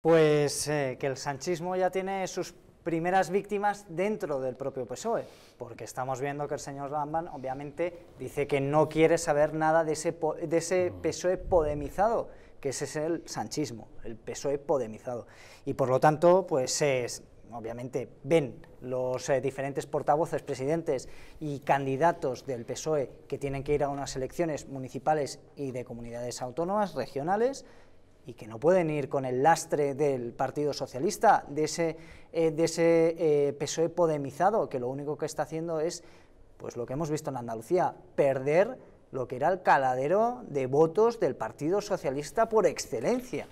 Pues eh, que el sanchismo ya tiene sus primeras víctimas dentro del propio PSOE, porque estamos viendo que el señor Lamban obviamente dice que no quiere saber nada de ese, de ese PSOE podemizado, que ese es el sanchismo, el PSOE podemizado. Y por lo tanto, pues obviamente ven los eh, diferentes portavoces, presidentes y candidatos del PSOE que tienen que ir a unas elecciones municipales y de comunidades autónomas, regionales, y que no pueden ir con el lastre del Partido Socialista, de ese, eh, de ese eh, PSOE podemizado, que lo único que está haciendo es pues lo que hemos visto en Andalucía, perder lo que era el caladero de votos del Partido Socialista por excelencia.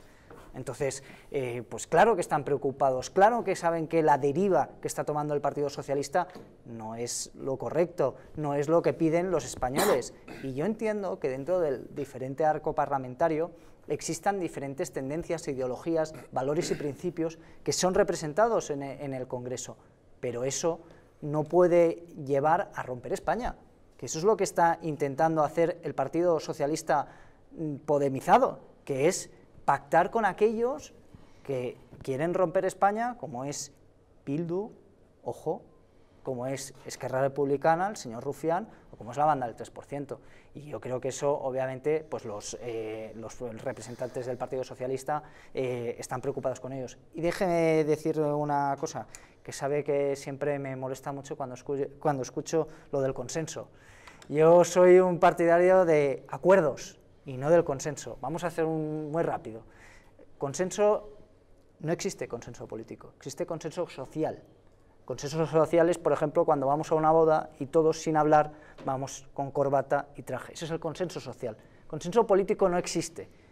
Entonces, eh, pues claro que están preocupados, claro que saben que la deriva que está tomando el Partido Socialista no es lo correcto, no es lo que piden los españoles. Y yo entiendo que dentro del diferente arco parlamentario existan diferentes tendencias, ideologías, valores y principios que son representados en, e, en el Congreso. Pero eso no puede llevar a romper España, que eso es lo que está intentando hacer el Partido Socialista mm, podemizado, que es pactar con aquellos que quieren romper España, como es Bildu, ojo, como es Esquerra Republicana, el señor Rufián, o como es la banda del 3%. Y yo creo que eso, obviamente, pues los, eh, representantes del Partido Socialista eh, están preocupados con ellos. Y déjeme decir una cosa, que sabe que siempre me molesta mucho cuando cuando escucho lo del consenso. Yo soy un partidario de acuerdos, y no del consenso. Vamos a hacer un muy rápido. Consenso, no existe consenso político, existe consenso social. Consensos sociales, por ejemplo, cuando vamos a una boda y todos sin hablar vamos con corbata y traje. Ese es el consenso social. Consenso político no existe.